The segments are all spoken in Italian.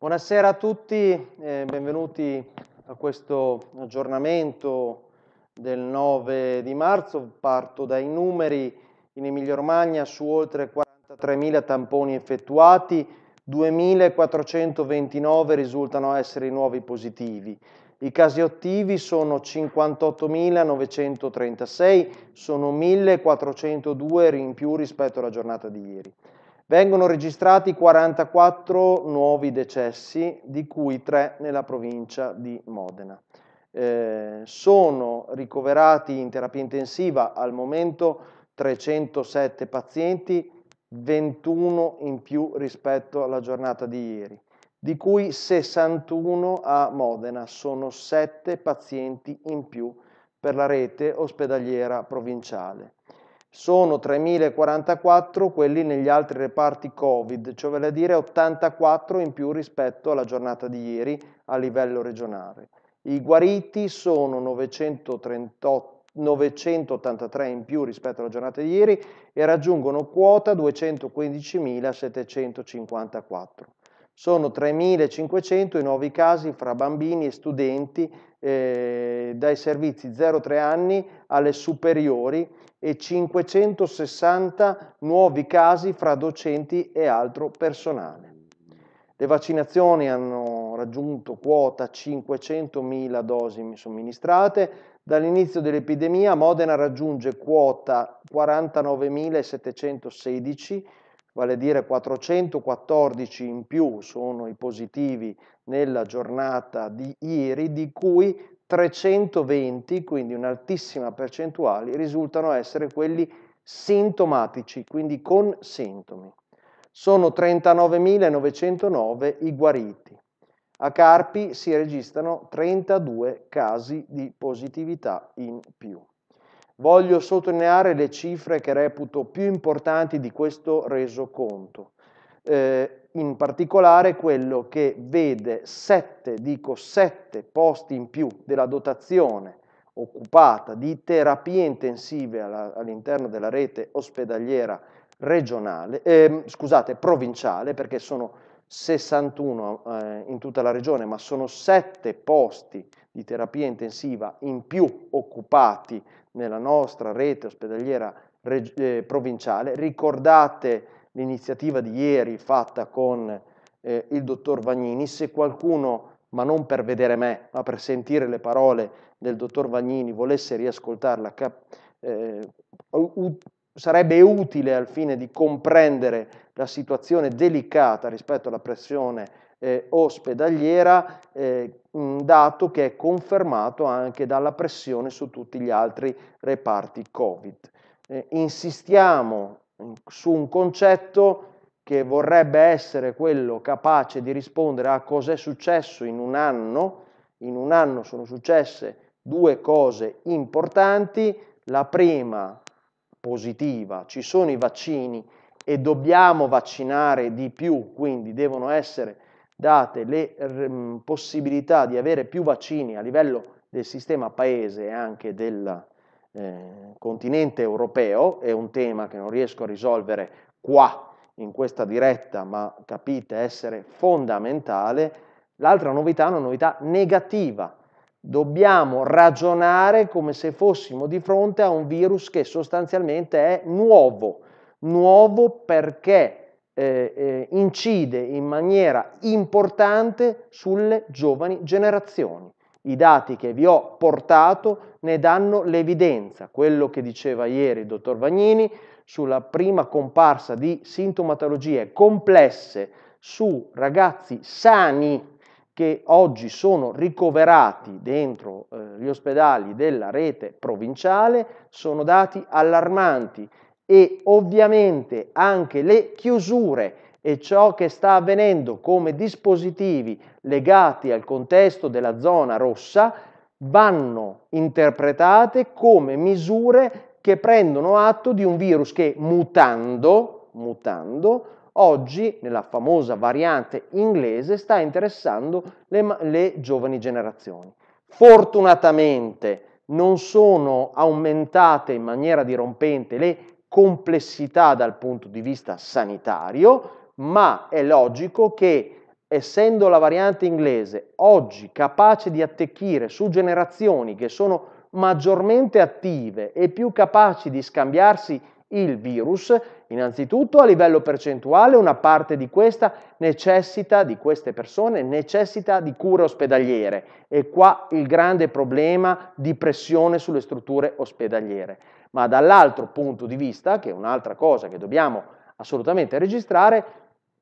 Buonasera a tutti, eh, benvenuti a questo aggiornamento del 9 di marzo. Parto dai numeri in Emilia-Romagna su oltre 43.000 tamponi effettuati, 2.429 risultano essere i nuovi positivi. I casi attivi sono 58.936, sono 1.402 in più rispetto alla giornata di ieri. Vengono registrati 44 nuovi decessi, di cui 3 nella provincia di Modena. Eh, sono ricoverati in terapia intensiva al momento 307 pazienti, 21 in più rispetto alla giornata di ieri, di cui 61 a Modena, sono 7 pazienti in più per la rete ospedaliera provinciale sono 3.044 quelli negli altri reparti Covid, cioè vale a dire 84 in più rispetto alla giornata di ieri a livello regionale. I guariti sono 938 983 in più rispetto alla giornata di ieri e raggiungono quota 215.754. Sono 3.500 i nuovi casi fra bambini e studenti eh, dai servizi 0-3 anni alle superiori e 560 nuovi casi fra docenti e altro personale. Le vaccinazioni hanno raggiunto quota 500.000 dosi somministrate. Dall'inizio dell'epidemia Modena raggiunge quota 49.716 vale a dire 414 in più sono i positivi nella giornata di ieri, di cui 320, quindi un'altissima percentuale, risultano essere quelli sintomatici, quindi con sintomi. Sono 39.909 i guariti. A Carpi si registrano 32 casi di positività in più voglio sottolineare le cifre che reputo più importanti di questo resoconto, eh, in particolare quello che vede 7, dico 7 posti in più della dotazione occupata di terapie intensive all'interno della rete ospedaliera regionale, eh, scusate, provinciale, perché sono 61 eh, in tutta la regione, ma sono 7 posti di terapia intensiva in più occupati nella nostra rete ospedaliera eh, provinciale. Ricordate l'iniziativa di ieri fatta con eh, il dottor Vagnini. Se qualcuno, ma non per vedere me, ma per sentire le parole del dottor Vagnini, volesse riascoltarla, eh, sarebbe utile al fine di comprendere la situazione delicata rispetto alla pressione eh, ospedaliera, eh, un dato che è confermato anche dalla pressione su tutti gli altri reparti Covid. Eh, insistiamo su un concetto che vorrebbe essere quello capace di rispondere a cosa è successo in un anno. In un anno sono successe due cose importanti. La prima positiva, ci sono i vaccini e dobbiamo vaccinare di più, quindi devono essere date le possibilità di avere più vaccini a livello del sistema paese e anche del eh, continente europeo, è un tema che non riesco a risolvere qua in questa diretta, ma capite essere fondamentale. L'altra novità è una novità negativa. Dobbiamo ragionare come se fossimo di fronte a un virus che sostanzialmente è nuovo, nuovo perché eh, eh, incide in maniera importante sulle giovani generazioni. I dati che vi ho portato ne danno l'evidenza, quello che diceva ieri il dottor Vagnini sulla prima comparsa di sintomatologie complesse su ragazzi sani che oggi sono ricoverati dentro eh, gli ospedali della rete provinciale, sono dati allarmanti e ovviamente anche le chiusure e ciò che sta avvenendo come dispositivi legati al contesto della zona rossa vanno interpretate come misure che prendono atto di un virus che mutando, mutando oggi nella famosa variante inglese sta interessando le, le giovani generazioni. Fortunatamente non sono aumentate in maniera dirompente le complessità dal punto di vista sanitario, ma è logico che essendo la variante inglese oggi capace di attecchire su generazioni che sono maggiormente attive e più capaci di scambiarsi il virus, innanzitutto a livello percentuale una parte di questa necessita di queste persone necessita di cure ospedaliere e qua il grande problema di pressione sulle strutture ospedaliere ma dall'altro punto di vista, che è un'altra cosa che dobbiamo assolutamente registrare,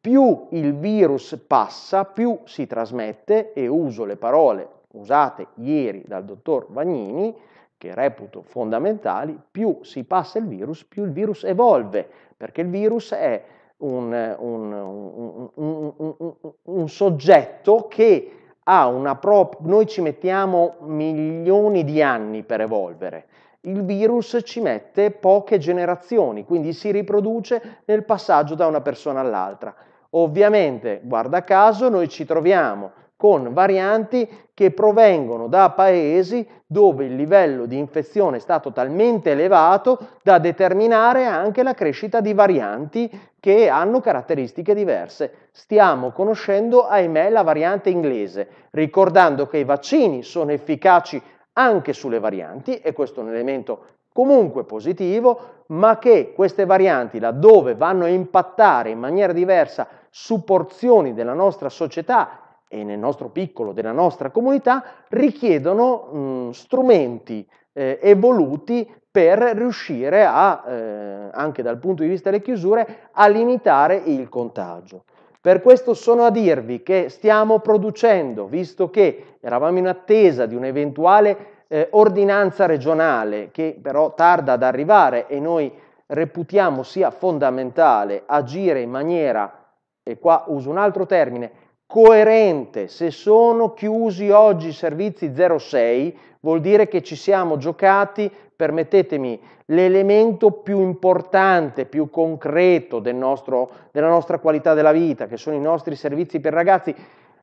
più il virus passa, più si trasmette, e uso le parole usate ieri dal dottor Vagnini, che reputo fondamentali, più si passa il virus, più il virus evolve, perché il virus è un, un, un, un soggetto che ha una propria... noi ci mettiamo milioni di anni per evolvere, il virus ci mette poche generazioni, quindi si riproduce nel passaggio da una persona all'altra. Ovviamente, guarda caso, noi ci troviamo con varianti che provengono da paesi dove il livello di infezione è stato talmente elevato da determinare anche la crescita di varianti che hanno caratteristiche diverse. Stiamo conoscendo, ahimè, la variante inglese, ricordando che i vaccini sono efficaci anche sulle varianti, e questo è un elemento comunque positivo, ma che queste varianti, laddove vanno a impattare in maniera diversa su porzioni della nostra società e nel nostro piccolo, della nostra comunità, richiedono mh, mm, strumenti eh, evoluti per riuscire a, eh, anche dal punto di vista delle chiusure, a limitare il contagio. Per questo sono a dirvi che stiamo producendo, visto che eravamo in attesa di un'eventuale eh, ordinanza regionale che però tarda ad arrivare e noi reputiamo sia fondamentale agire in maniera, e qua uso un altro termine, coerente. Se sono chiusi oggi i servizi 06, vuol dire che ci siamo giocati, permettetemi, l'elemento più importante, più concreto del nostro, della nostra qualità della vita, che sono i nostri servizi per ragazzi.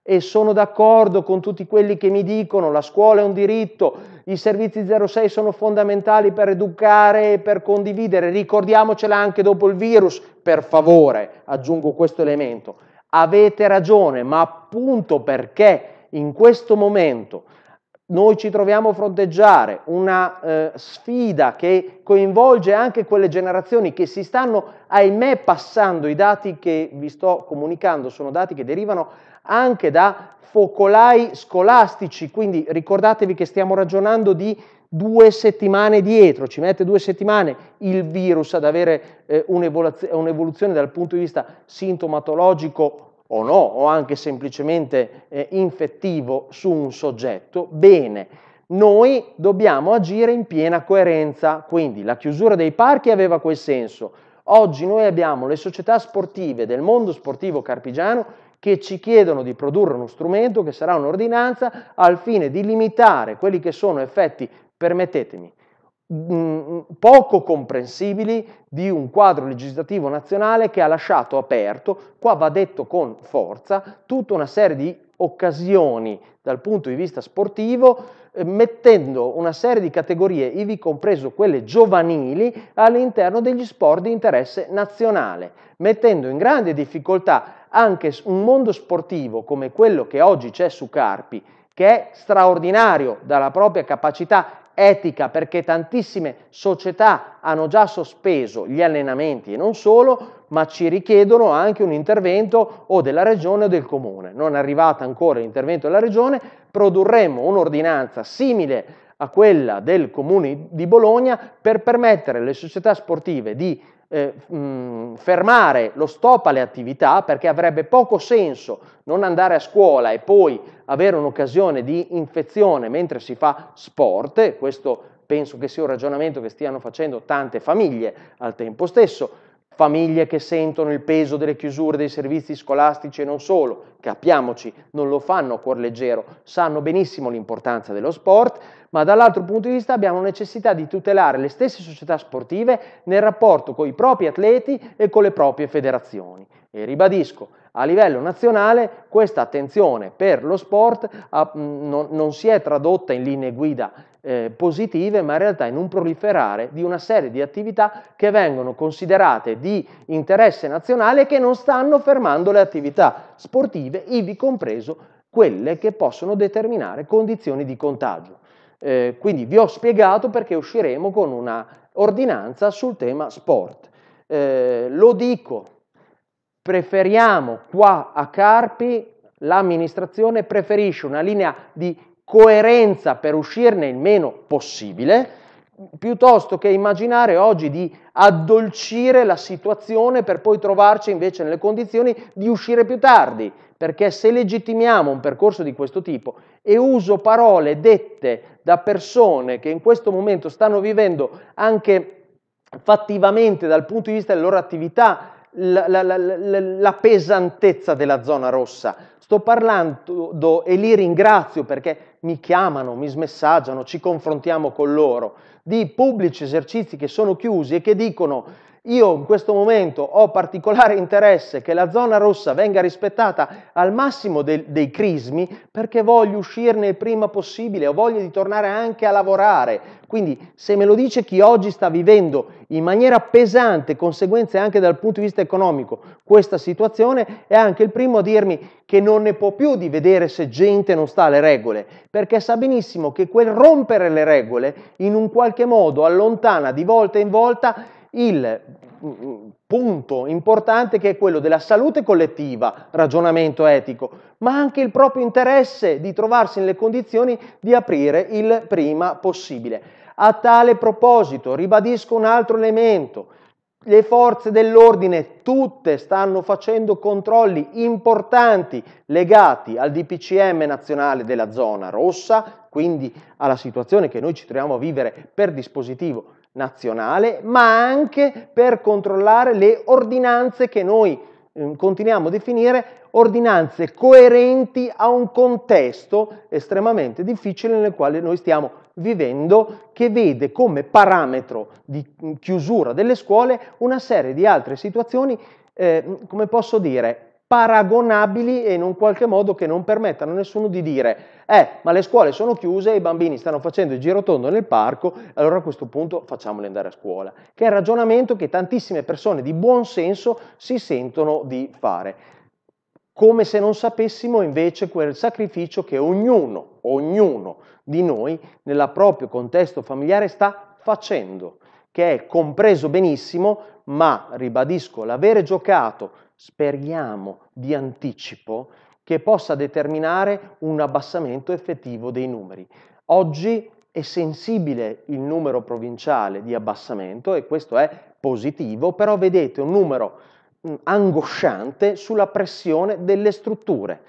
E sono d'accordo con tutti quelli che mi dicono la scuola è un diritto, i servizi 06 sono fondamentali per educare e per condividere. Ricordiamocela anche dopo il virus, per favore, aggiungo questo elemento avete ragione, ma appunto perché in questo momento noi ci troviamo a fronteggiare una eh, sfida che coinvolge anche quelle generazioni che si stanno, ahimè, passando. I dati che vi sto comunicando sono dati che derivano anche da focolai scolastici, quindi ricordatevi che stiamo ragionando di due settimane dietro, ci mette due settimane il virus ad avere eh, un'evoluzione, un'evoluzione dal punto di vista sintomatologico o no, o anche semplicemente eh, infettivo su un soggetto, bene, noi dobbiamo agire in piena coerenza, quindi la chiusura dei parchi aveva quel senso. Oggi noi abbiamo le società sportive del mondo sportivo carpigiano che ci chiedono di produrre uno strumento che sarà un'ordinanza al fine di limitare quelli che sono effetti permettetemi, poco comprensibili di un quadro legislativo nazionale che ha lasciato aperto, qua va detto con forza, tutta una serie di occasioni dal punto di vista sportivo, eh, mettendo una serie di categorie, ivi compreso quelle giovanili, all'interno degli sport di interesse nazionale, mettendo in grande difficoltà anche un mondo sportivo come quello che oggi c'è su Carpi, che è straordinario dalla propria capacità etica perché tantissime società hanno già sospeso gli allenamenti e non solo, ma ci richiedono anche un intervento o della regione o del comune. Non è arrivato ancora l'intervento della regione, produrremo un'ordinanza simile a quella del comune di Bologna per permettere alle società sportive di eh, mh, fermare lo stop alle attività perché avrebbe poco senso non andare a scuola e poi avere un'occasione di infezione mentre si fa sport, questo penso che sia un ragionamento che stiano facendo tante famiglie al tempo stesso, famiglie che sentono il peso delle chiusure dei servizi scolastici e non solo, capiamoci, non lo fanno a cuor leggero, sanno benissimo l'importanza dello sport, ma dall'altro punto di vista abbiamo necessità di tutelare le stesse società sportive nel rapporto con i propri atleti e con le proprie federazioni. E ribadisco, a livello nazionale questa attenzione per lo sport ha, non, non, si è tradotta in linee guida eh, positive, ma in realtà in un proliferare di una serie di attività che vengono considerate di interesse nazionale e che non stanno fermando le attività sportive, ivi compreso quelle che possono determinare condizioni di contagio. Eh, quindi vi ho spiegato perché usciremo con una ordinanza sul tema sport. Eh, lo dico preferiamo qua a Carpi, l'amministrazione preferisce una linea di coerenza per uscirne il meno possibile, piuttosto che immaginare oggi di addolcire la situazione per poi trovarci invece nelle condizioni di uscire più tardi, perché se legittimiamo un percorso di questo tipo e uso parole dette da persone che in questo momento stanno vivendo anche fattivamente dal punto di vista delle loro attività la, la, la, la, pesantezza della zona rossa. Sto parlando e li ringrazio perché mi chiamano, mi smessaggiano, ci confrontiamo con loro, di pubblici esercizi che sono chiusi e che dicono io in questo momento ho particolare interesse che la zona rossa venga rispettata al massimo de dei crismi perché voglio uscirne il prima possibile, ho voglia di tornare anche a lavorare. Quindi se me lo dice chi oggi sta vivendo in maniera pesante conseguenze anche dal punto di vista economico questa situazione, è anche il primo a dirmi che non ne può più di vedere se gente non sta alle regole, perché sa benissimo che quel rompere le regole in un qualche modo allontana di volta in volta il mm, mm, punto importante che è quello della salute collettiva, ragionamento etico, ma anche il proprio interesse di trovarsi nelle condizioni di aprire il prima possibile. A tale proposito ribadisco un altro elemento. Le forze dell'ordine tutte stanno facendo controlli importanti legati al DPCM nazionale della zona rossa, quindi alla situazione che noi ci troviamo a vivere per dispositivo nazionale, ma anche per controllare le ordinanze che noi mm, continuiamo a definire ordinanze coerenti a un contesto estremamente difficile nel quale noi stiamo vivendo, che vede come parametro di mm, chiusura delle scuole una serie di altre situazioni, eh, come posso dire, paragonabili e in un qualche modo che non permettano a nessuno di dire eh ma le scuole sono chiuse e i bambini stanno facendo il girotondo nel parco allora a questo punto facciamoli andare a scuola che è il ragionamento che tantissime persone di buon senso si sentono di fare come se non sapessimo invece quel sacrificio che ognuno ognuno di noi nel proprio contesto familiare sta facendo che è compreso benissimo ma ribadisco l'avere giocato speriamo, di anticipo che possa determinare un abbassamento effettivo dei numeri. Oggi è sensibile il numero provinciale di abbassamento e questo è positivo, però vedete un numero mm, angosciante sulla pressione delle strutture.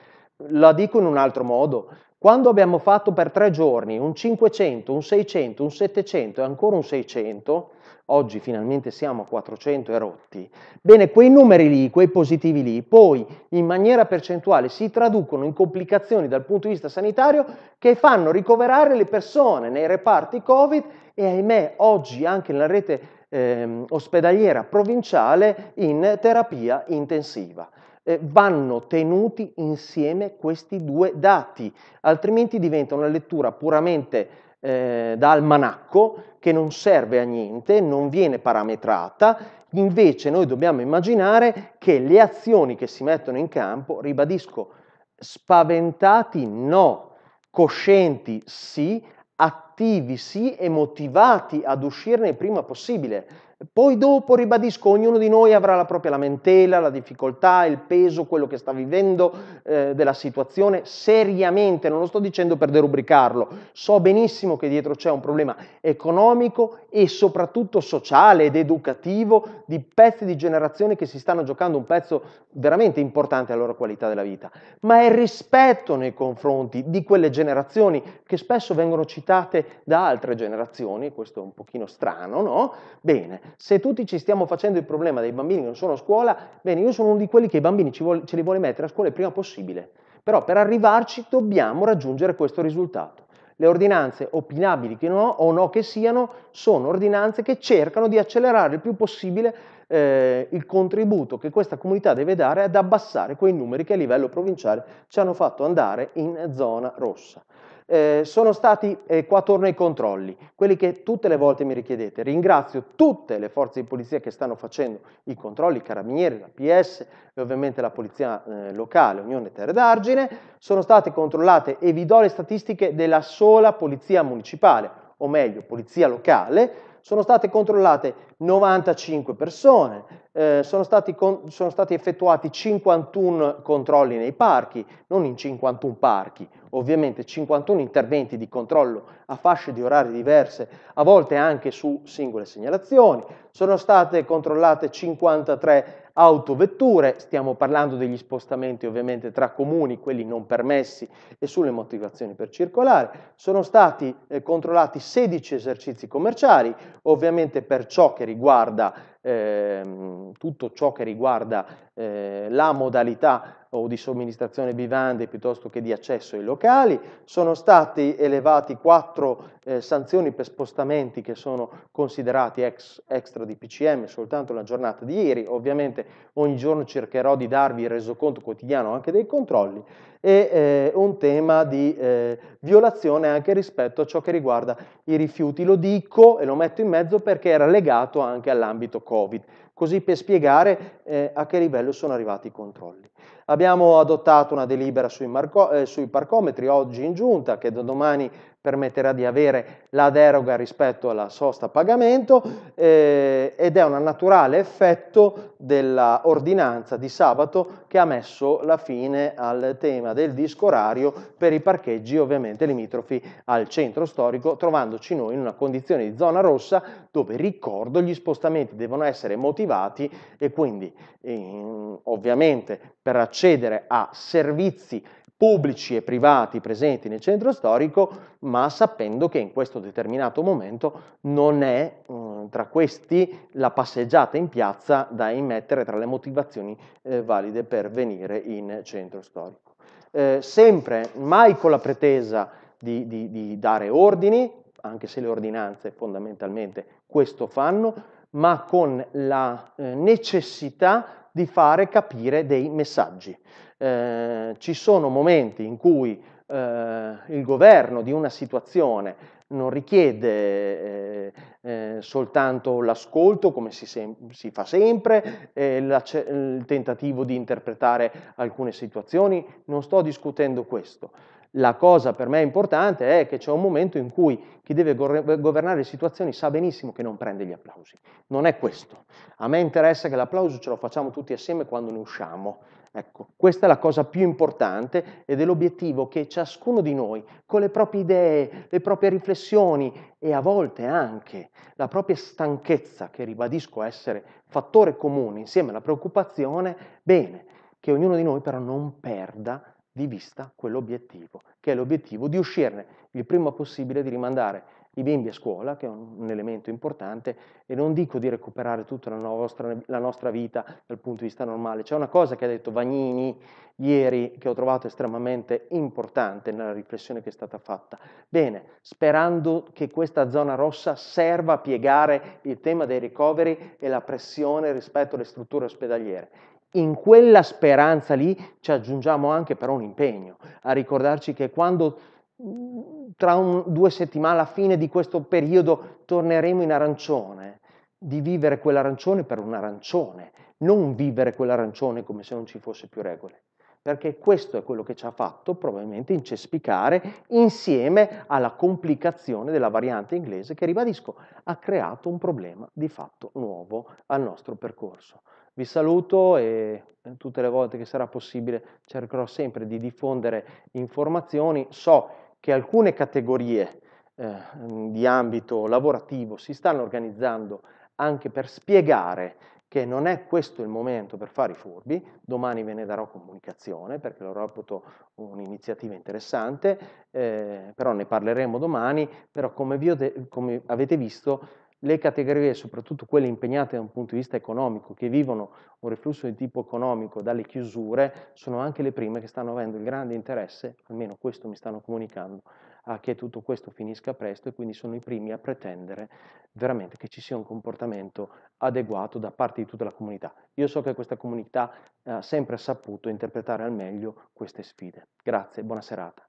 La dico in un altro modo, quando abbiamo fatto per tre giorni un 500, un 600, un 700 e ancora un 600, oggi finalmente siamo a 400 e rotti, bene, quei numeri lì, quei positivi lì, poi in maniera percentuale si traducono in complicazioni dal punto di vista sanitario che fanno ricoverare le persone nei reparti Covid e ahimè oggi anche nella rete eh, ospedaliera provinciale in terapia intensiva. Eh, vanno tenuti insieme questi due dati, altrimenti diventa una lettura puramente eh, da almanacco che non serve a niente, non viene parametrata, invece noi dobbiamo immaginare che le azioni che si mettono in campo, ribadisco, spaventati no, coscienti sì, attivi sì e motivati ad uscirne il prima possibile poi dopo, ribadisco, ognuno di noi avrà la propria lamentela, la difficoltà, il peso, quello che sta vivendo eh, della situazione seriamente, non lo sto dicendo per derubricarlo, so benissimo che dietro c'è un problema economico e soprattutto sociale ed educativo di pezzi di generazione che si stanno giocando un pezzo veramente importante alla loro qualità della vita, ma è il rispetto nei confronti di quelle generazioni che spesso vengono citate da altre generazioni, questo è un pochino strano, no? Bene. Se tutti ci stiamo facendo il problema dei bambini che non sono a scuola, bene, io sono uno di quelli che i bambini ce li vuole mettere a scuola il prima possibile. Però per arrivarci dobbiamo raggiungere questo risultato. Le ordinanze opinabili che no, o no che siano sono ordinanze che cercano di accelerare il più possibile eh, il contributo che questa comunità deve dare ad abbassare quei numeri che a livello provinciale ci hanno fatto andare in zona rossa eh, sono stati, eh, qua attorno ai controlli, quelli che tutte le volte mi richiedete. Ringrazio tutte le forze di polizia che stanno facendo i controlli, i carabinieri, la PS e ovviamente la polizia eh, locale, Unione Terre d'Argine. Sono state controllate e vi do le statistiche della sola polizia municipale, o meglio polizia locale, sono state controllate 95 persone, eh, sono, stati con, sono, stati effettuati 51 controlli nei parchi, non in 51 parchi, ovviamente 51 interventi di controllo a fasce di orari diverse, a volte anche su singole segnalazioni, sono state controllate 53 autovetture, stiamo parlando degli spostamenti ovviamente tra comuni, quelli non permessi e sulle motivazioni per circolare, sono stati eh, controllati 16 esercizi commerciali, ovviamente per ciò che riguarda Ehm, tutto ciò che riguarda eh, la modalità o di somministrazione vivande piuttosto che di accesso ai locali, sono stati elevati quattro eh, sanzioni per spostamenti che sono considerati ex, extra di PCM soltanto la giornata di ieri, ovviamente ogni giorno cercherò di darvi il resoconto quotidiano anche dei controlli e eh, un tema di eh, violazione anche rispetto a ciò che riguarda i rifiuti, lo dico e lo metto in mezzo perché era legato anche all'ambito Covid così per spiegare eh, a che livello sono arrivati i controlli. Abbiamo adottato una delibera sui, marco, eh, sui parcometri oggi in giunta, che da domani permetterà di avere la deroga rispetto alla sosta pagamento eh, ed è un naturale effetto dell'ordinanza di sabato che ha messo la fine al tema del disco orario per i parcheggi ovviamente limitrofi al centro storico trovandoci noi in una condizione di zona rossa dove ricordo gli spostamenti devono essere motivati e quindi eh, ovviamente per accedere a servizi pubblici e privati presenti nel centro storico, ma sapendo che in questo determinato momento non è eh, tra questi la passeggiata in piazza da immettere tra le motivazioni eh, valide per venire in centro storico. Eh, sempre, mai con la pretesa di, di, di dare ordini, anche se le ordinanze fondamentalmente questo fanno, ma con la eh, necessità di fare capire dei messaggi. Eh, ci sono momenti in cui eh, il governo di una situazione non richiede eh, eh, soltanto l'ascolto, come si, sem- si fa sempre, eh, il tentativo di interpretare alcune situazioni, non sto discutendo questo. La cosa per me importante è che c'è un momento in cui chi deve go- governare le situazioni sa benissimo che non prende gli applausi. Non è questo. A me interessa che l'applauso ce lo facciamo tutti assieme quando ne usciamo Ecco, questa è la cosa più importante ed è l'obiettivo che ciascuno di noi, con le proprie idee, le proprie riflessioni e a volte anche la propria stanchezza, che ribadisco essere fattore comune insieme alla preoccupazione, bene, che ognuno di noi però non perda di vista quell'obiettivo, che è l'obiettivo di uscirne il prima possibile, di rimandare i bimbi a scuola, che è un, un elemento importante, e non dico di recuperare tutta la nostra, la nostra vita dal punto di vista normale. C'è una cosa che ha detto Vagnini ieri che ho trovato estremamente importante nella riflessione che è stata fatta. Bene, sperando che questa zona rossa serva a piegare il tema dei ricoveri e la pressione rispetto alle strutture ospedaliere. In quella speranza lì ci aggiungiamo anche però un impegno a ricordarci che quando tra un, due settimane, alla fine di questo periodo, torneremo in arancione, di vivere quell'arancione per un arancione, non vivere quell'arancione come se non ci fosse più regole. Perché questo è quello che ci ha fatto probabilmente incespicare insieme alla complicazione della variante inglese che, ribadisco, ha creato un problema di fatto nuovo al nostro percorso. Vi saluto e eh, tutte le volte che sarà possibile cercherò sempre di diffondere informazioni. So che alcune categorie eh, mm, di ambito lavorativo si stanno organizzando anche per spiegare che non è questo il momento per fare i furbi, domani ve ne darò comunicazione perché lo avuto un'iniziativa interessante, eh, però ne parleremo domani, però come, vi ho come avete visto le categorie, soprattutto quelle impegnate da un punto di vista economico, che vivono un riflusso di tipo economico dalle chiusure, sono anche le prime che stanno avendo il grande interesse, almeno questo mi stanno comunicando, a che tutto questo finisca presto e quindi sono i primi a pretendere veramente che ci sia un comportamento adeguato da parte di tutta la comunità. Io so che questa comunità ha sempre saputo interpretare al meglio queste sfide. Grazie, buona serata.